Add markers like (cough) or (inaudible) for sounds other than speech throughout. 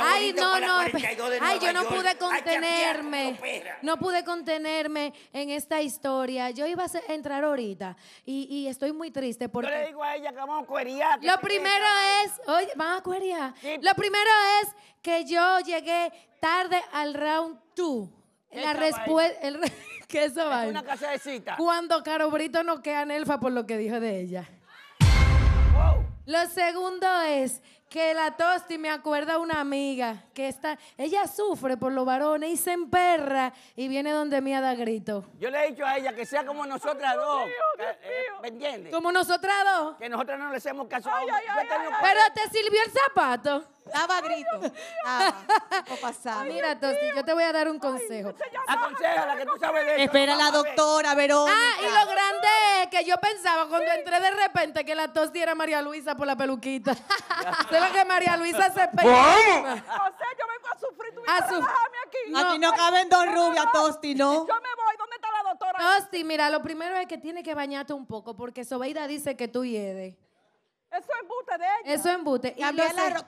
Ay, no, no. Ay, yo no pude contenerme. no pude contenerme en esta historia. Yo iba a entrar ahorita y, estoy muy triste porque. Lo primero es. Oye, vamos a Lo primero es que yo llegué tarde al round 2. La respuesta. (laughs) eso Cuando Caro Brito no queda Nelfa por lo que dijo de ella. Lo segundo es que la tosti me acuerda una amiga que está, ella sufre por los varones y se emperra y viene donde mía da grito. Yo le he dicho a ella que sea como nosotras dos. Eh, eh, ¿Me entiendes? Como nosotras dos. Que nosotras no le hacemos caso a Pero te sirvió el zapato. Daba grito. Ah, Mira, Tosti, yo te voy a dar un consejo. que tú sabes de eso. Espera la doctora, Verónica. Ah, y lo grande es que yo pensaba cuando entré de repente que la Tosti era María Luisa por la peluquita. De (laughs) lo que María Luisa se pega? ¿Cómo? yo vengo a sufrir. Tú a mí aquí. No. Aquí no caben dos rubias, Tosti, ¿no? Yo me voy. ¿Dónde está la doctora? Tosti, mira, lo primero es que tiene que bañarte un poco porque Sobeida dice que tú hiedes. Eso es embute de ella. Eso es embute. Y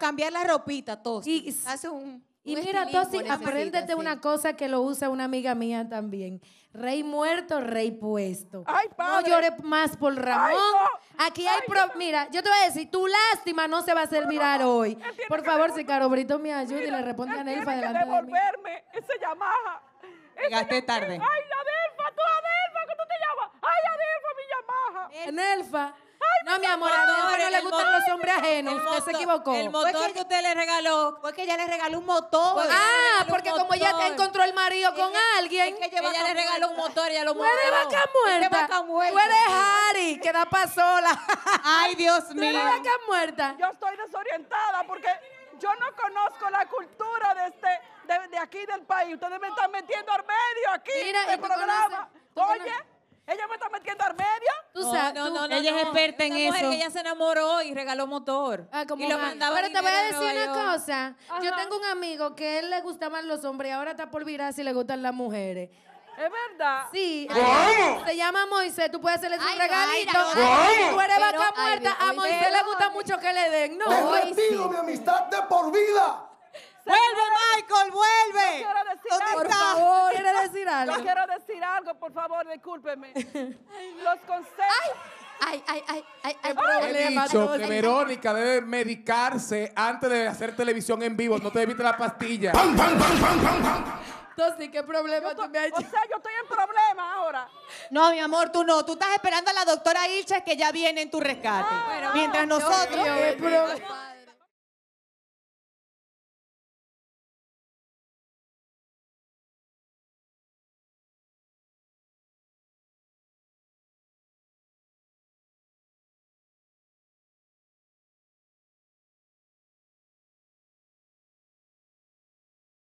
Cambiar, la, ropita, Tosi. Y- Hace un. Y mira, Tosi, apréndete una cosa que lo usa una amiga mía también. Rey muerto, rey puesto. Ay, no llores más por Ramón. Aquí hay... Mira, yo te voy a decir, tu lástima no se va a hacer viral hoy. Por favor, si Caro me ayuda y le responde a Nelfa delante de mí. devolverme ese Yamaha. Llegaste tarde. Ay, la Delfa, tú Adelfa, que tú te llamas. Ay, la Adelfa, mi Yamaha. Nelfa, no, mi amor, a mi no le gustan los hombres ajenos. usted se equivocó. El motor que, usted le regaló. Fue que ella le regaló un motor. ah, porque como ella encontró el marido con alguien. ella, le regaló un motor y ya lo muerto. Tú vaca muerta. Huele Harry, que da pa' sola. (laughs) Ay, Dios mío. vaca muerta. Yo estoy desorientada porque yo no conozco la cultura de este de, aquí del país. Ustedes me están metiendo al medio aquí. Mira, el programa. Oye. Ella me está metiendo al medio. Tú sabes, no, no, no, ella es experta en eso. que ella se enamoró y regaló motor. Ah, y lo mandaba Pero te voy a decir una cosa. Yo tengo un amigo que a él le gustaban los hombres y ahora está por virar si le gustan las mujeres. ¿Es verdad? Sí. Se llama Moisés, tú puedes hacerle su regalito. No, ¿Cómo? Tú eres vaca muerta, a Moisés le gusta mucho que le den, ¿no? perdido mi amistad de por vida. ¡Vuelve, Michael, vuelve! ¿Dónde está? Yo quiero decir algo, por favor, discúlpeme. Los consejos. Ay, ay, ay, ay, ay, problema. He dicho que Verónica debe medicarse antes de hacer televisión en vivo. No te evite la pastilla. ¿qué problema tú me has O sea, yo estoy en problema ahora. No, mi amor, tú no. Tú estás esperando a la doctora Ilcha que ya viene en tu rescate. Ah. Mientras nosotros... Eh,